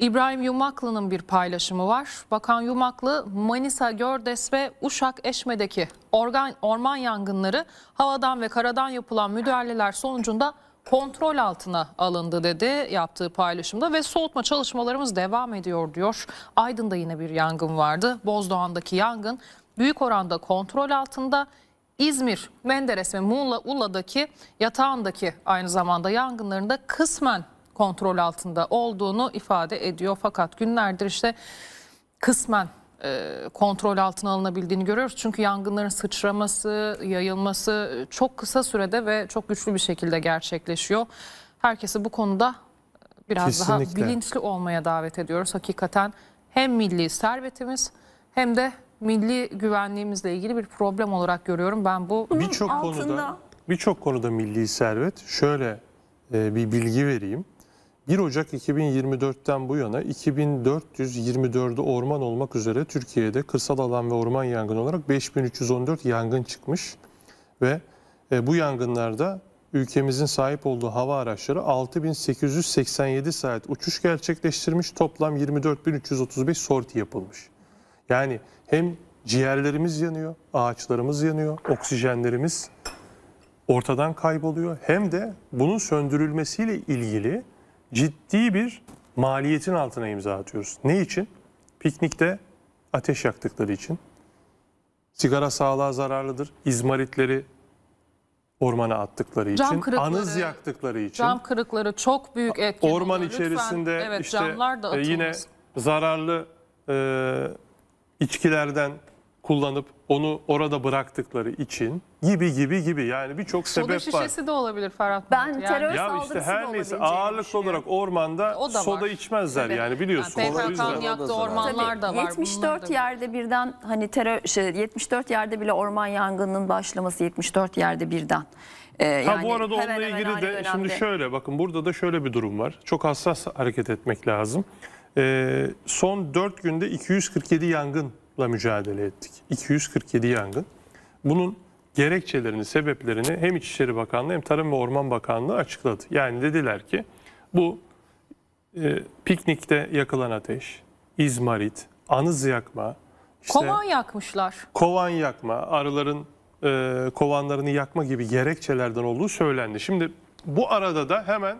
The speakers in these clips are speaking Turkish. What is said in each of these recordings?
İbrahim Yumaklı'nın bir paylaşımı var. Bakan Yumaklı, Manisa, Gördes ve Uşak Eşme'deki organ, orman yangınları havadan ve karadan yapılan müdahaleler sonucunda kontrol altına alındı dedi yaptığı paylaşımda ve soğutma çalışmalarımız devam ediyor diyor. Aydın'da yine bir yangın vardı. Bozdoğan'daki yangın büyük oranda kontrol altında. İzmir, Menderes ve Muğla, Ula'daki yatağındaki aynı zamanda yangınlarında kısmen kontrol altında olduğunu ifade ediyor. Fakat günlerdir işte kısmen e, kontrol altına alınabildiğini görüyoruz. Çünkü yangınların sıçraması, yayılması e, çok kısa sürede ve çok güçlü bir şekilde gerçekleşiyor. Herkesi bu konuda e, biraz Kesinlikle. daha bilinçli olmaya davet ediyoruz. Hakikaten hem milli servetimiz hem de milli güvenliğimizle ilgili bir problem olarak görüyorum. Ben bu birçok konuda birçok konuda milli servet şöyle e, bir bilgi vereyim. 1 Ocak 2024'ten bu yana 2424'ü orman olmak üzere Türkiye'de kırsal alan ve orman yangını olarak 5314 yangın çıkmış ve e, bu yangınlarda ülkemizin sahip olduğu hava araçları 6887 saat uçuş gerçekleştirmiş toplam 24335 sorti yapılmış. Yani hem ciğerlerimiz yanıyor, ağaçlarımız yanıyor, oksijenlerimiz ortadan kayboluyor. Hem de bunun söndürülmesiyle ilgili ciddi bir maliyetin altına imza atıyoruz. Ne için? Piknikte ateş yaktıkları için. Sigara sağlığa zararlıdır. İzmaritleri ormana attıkları cam için, kırıkları, anız yaktıkları için. Cam kırıkları çok büyük etken. Orman oluyor. içerisinde Lütfen, evet, işte camlar da e, yine zararlı e, içkilerden kullanıp onu orada bıraktıkları için gibi gibi gibi yani birçok sebep var. Soda şişesi var. de olabilir Ferhat. Ben yani. terör ya saldırısı işte her neyse ağırlıklı olarak ormanda o var. soda içmezler evet. yani biliyorsun. Yani PKK'nın yaktığı ormanlar da var. 74 yerde birden hani terör şey, 74 yerde bile orman yangınının başlaması 74 yerde birden. Ee, ha, bu arada onunla ilgili de önemli. şimdi şöyle bakın burada da şöyle bir durum var. Çok hassas hareket etmek lazım. Ee, son 4 günde 247 yangın mücadele ettik. 247 yangın. Bunun gerekçelerini, sebeplerini hem İçişleri Bakanlığı hem Tarım ve Orman Bakanlığı açıkladı. Yani dediler ki bu e, piknikte yakılan ateş, izmarit, anız yakma, işte, kovan yakmışlar. Kovan yakma, arıların e, kovanlarını yakma gibi gerekçelerden olduğu söylendi. Şimdi bu arada da hemen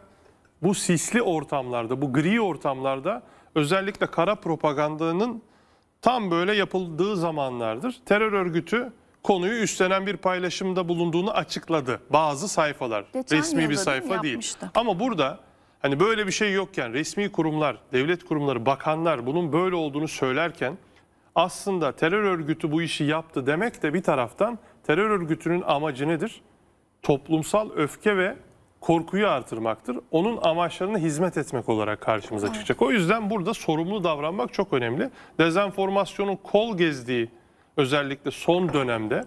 bu sisli ortamlarda, bu gri ortamlarda özellikle kara propagandanın tam böyle yapıldığı zamanlardır terör örgütü konuyu üstlenen bir paylaşımda bulunduğunu açıkladı bazı sayfalar. Geçen resmi bir sayfa değil. Yapmıştı. Ama burada hani böyle bir şey yokken resmi kurumlar, devlet kurumları, bakanlar bunun böyle olduğunu söylerken aslında terör örgütü bu işi yaptı demek de bir taraftan terör örgütünün amacı nedir? Toplumsal öfke ve korkuyu artırmaktır. Onun amaçlarına hizmet etmek olarak karşımıza evet. çıkacak. O yüzden burada sorumlu davranmak çok önemli. Dezenformasyonun kol gezdiği özellikle son dönemde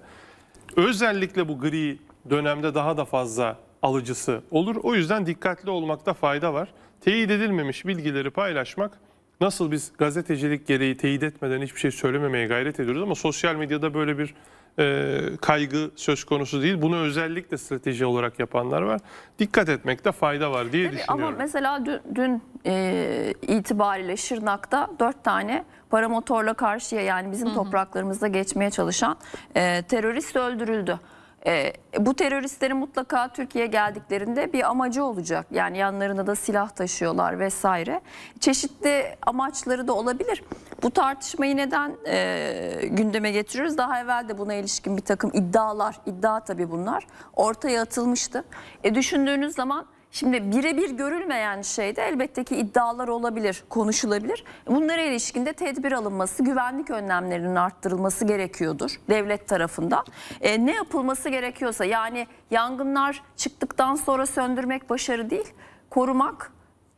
özellikle bu gri dönemde daha da fazla alıcısı olur. O yüzden dikkatli olmakta fayda var. Teyit edilmemiş bilgileri paylaşmak nasıl biz gazetecilik gereği teyit etmeden hiçbir şey söylememeye gayret ediyoruz ama sosyal medyada böyle bir e, kaygı söz konusu değil. Bunu özellikle strateji olarak yapanlar var. Dikkat etmekte fayda var diye Tabii düşünüyorum. Ama mesela dün, dün e, itibariyle Şırnak'ta dört tane paramotorla karşıya yani bizim Hı-hı. topraklarımızda geçmeye çalışan e, terörist öldürüldü. E, bu teröristlerin mutlaka Türkiye'ye geldiklerinde bir amacı olacak. Yani yanlarında da silah taşıyorlar vesaire. Çeşitli amaçları da olabilir. Bu tartışmayı neden e, gündeme getiriyoruz? Daha evvel de buna ilişkin bir takım iddialar, iddia tabii bunlar ortaya atılmıştı. E, düşündüğünüz zaman Şimdi birebir görülmeyen şeyde elbette ki iddialar olabilir, konuşulabilir. Bunlara ilişkin de tedbir alınması, güvenlik önlemlerinin arttırılması gerekiyordur devlet tarafından. E, ne yapılması gerekiyorsa yani yangınlar çıktıktan sonra söndürmek başarı değil, korumak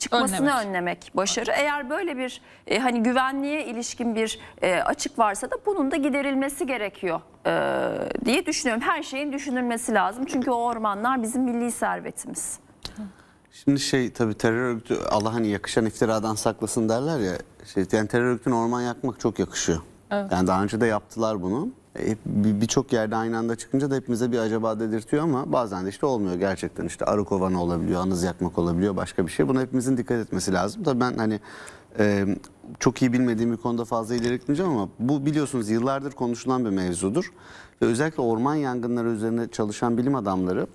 çıkmasını önlemek, önlemek başarı. Evet. Eğer böyle bir e, hani güvenliğe ilişkin bir e, açık varsa da bunun da giderilmesi gerekiyor e, diye düşünüyorum. Her şeyin düşünülmesi lazım. Çünkü o ormanlar bizim milli servetimiz. Şimdi şey tabii terör örgütü Allah hani yakışan iftiradan saklasın derler ya. Şey, yani terör örgütüne orman yakmak çok yakışıyor. Evet. Yani daha önce de yaptılar bunu. E, birçok yerde aynı anda çıkınca da hepimize bir acaba dedirtiyor ama bazen de işte olmuyor gerçekten işte arı kovanı olabiliyor, anız yakmak olabiliyor başka bir şey. Buna hepimizin dikkat etmesi lazım. Tabii ben hani e, çok iyi bilmediğim bir konuda fazla ileri gitmeyeceğim ama bu biliyorsunuz yıllardır konuşulan bir mevzudur. Ve özellikle orman yangınları üzerine çalışan bilim adamları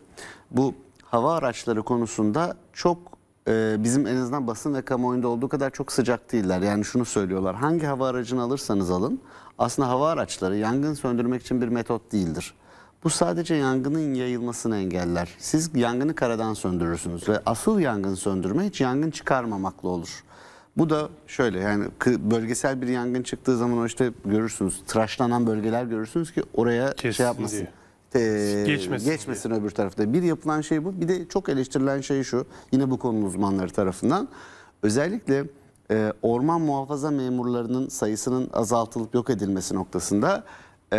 bu hava araçları konusunda çok ee, bizim en azından basın ve kamuoyunda olduğu kadar çok sıcak değiller. Yani şunu söylüyorlar. Hangi hava aracını alırsanız alın aslında hava araçları yangın söndürmek için bir metot değildir. Bu sadece yangının yayılmasını engeller. Siz yangını karadan söndürürsünüz ve asıl yangın söndürme hiç yangın çıkarmamakla olur. Bu da şöyle yani bölgesel bir yangın çıktığı zaman o işte görürsünüz tıraşlanan bölgeler görürsünüz ki oraya Kesin şey yapmasın. Diye te, ee, geçmesin, geçmesin öbür tarafta. Bir yapılan şey bu. Bir de çok eleştirilen şey şu. Yine bu konu uzmanları tarafından. Özellikle e, orman muhafaza memurlarının sayısının azaltılıp yok edilmesi noktasında e,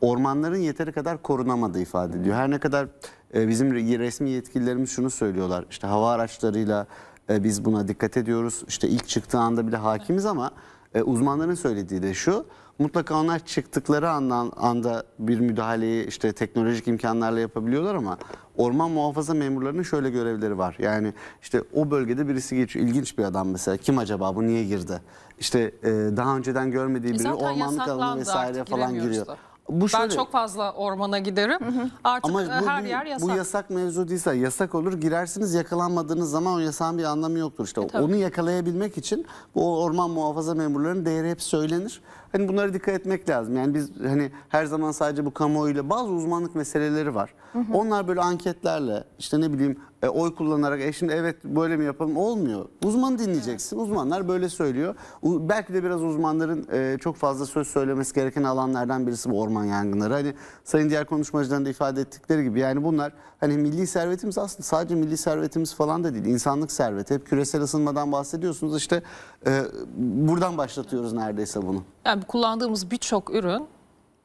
ormanların yeteri kadar korunamadığı ifade ediyor. Her ne kadar e, bizim resmi yetkililerimiz şunu söylüyorlar. İşte hava araçlarıyla e, biz buna dikkat ediyoruz. İşte ilk çıktığı anda bile hakimiz ama e, uzmanların söylediği de şu mutlaka onlar çıktıkları andan, anda bir müdahaleyi işte teknolojik imkanlarla yapabiliyorlar ama orman muhafaza memurlarının şöyle görevleri var. Yani işte o bölgede birisi geçiyor. ilginç bir adam mesela. Kim acaba bu niye girdi? İşte e, daha önceden görmediği e, biri e ormanlık alanı vesaire falan giriyor. Bu şöyle, ben çok fazla ormana giderim. Hı hı. Artık Ama bu, her bu, yer yasak. Bu yasak mevzu değilse yasak olur. Girersiniz yakalanmadığınız zaman o yasağın bir anlamı yoktur. işte. e, onu yakalayabilmek için bu orman muhafaza memurlarının değeri hep söylenir. Hani bunlara dikkat etmek lazım. Yani biz hani her zaman sadece bu kamuoyuyla bazı uzmanlık meseleleri var. Hı hı. Onlar böyle anketlerle işte ne bileyim e, oy kullanarak e şimdi evet böyle mi yapalım olmuyor. Uzman dinleyeceksin. Evet. Uzmanlar böyle söylüyor. U, belki de biraz uzmanların e, çok fazla söz söylemesi gereken alanlardan birisi bu orman yangınları. Hani sayın diğer konuşmacıların da ifade ettikleri gibi yani bunlar hani milli servetimiz aslında sadece milli servetimiz falan da değil. insanlık serveti. Hep küresel ısınmadan bahsediyorsunuz. İşte e, buradan başlatıyoruz neredeyse bunu. Yani kullandığımız birçok ürün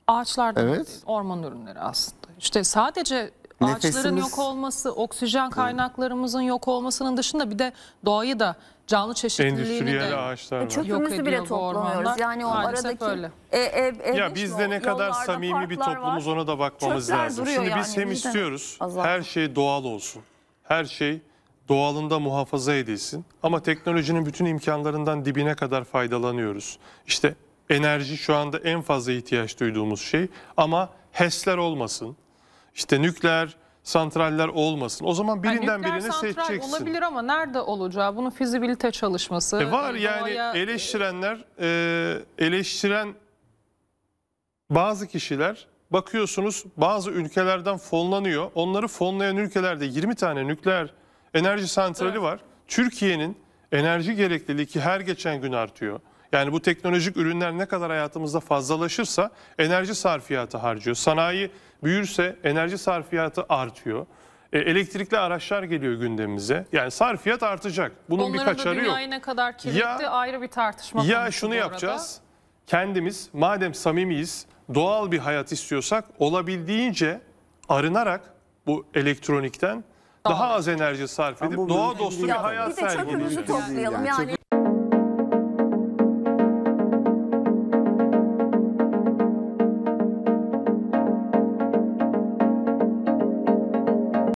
ağaçlardan evet. değil, orman ürünleri aslında. İşte sadece Ağaçların yok olması, oksijen kaynaklarımızın yok olmasının dışında bir de doğayı da canlı çeşitliliğini de ağaçlar var. Çöpümüzü bile toplamıyoruz. Yani o Maalesef aradaki öyle. E, ev, ev, ya biz de ne kadar samimi bir toplumuz var. ona da bakmamız Çöpler lazım. Şimdi yani, biz hem istiyoruz her şey doğal olsun. Her şey doğalında muhafaza edilsin. Ama teknolojinin bütün imkanlarından dibine kadar faydalanıyoruz. İşte enerji şu anda en fazla ihtiyaç duyduğumuz şey ama HES'ler olmasın işte nükleer santraller olmasın. O zaman birinden yani birini seçeceksin. olabilir ama nerede olacağı? Bunun fizibilite çalışması. E var hani yani doğaya... E, eleştirenler, e, eleştiren bazı kişiler bakıyorsunuz bazı ülkelerden fonlanıyor. Onları fonlayan ülkelerde 20 tane nükleer enerji santrali evet. var. Türkiye'nin enerji gerekliliği ki her geçen gün artıyor. Yani bu teknolojik ürünler ne kadar hayatımızda fazlalaşırsa enerji sarfiyatı harcıyor. Sanayi büyürse enerji sarfiyatı artıyor. E, elektrikli araçlar geliyor gündemimize. Yani sarfiyat artacak. Bunun Onların bir kaçarı da yok. ne kadar kirletti ya, ayrı bir tartışma. Ya şunu yapacağız. Kendimiz madem samimiyiz, doğal bir hayat istiyorsak olabildiğince arınarak bu elektronikten daha az enerji sarf edip doğa dostu bir hayat sergileyelim. Bir de çöpümüzü toplayalım. Yani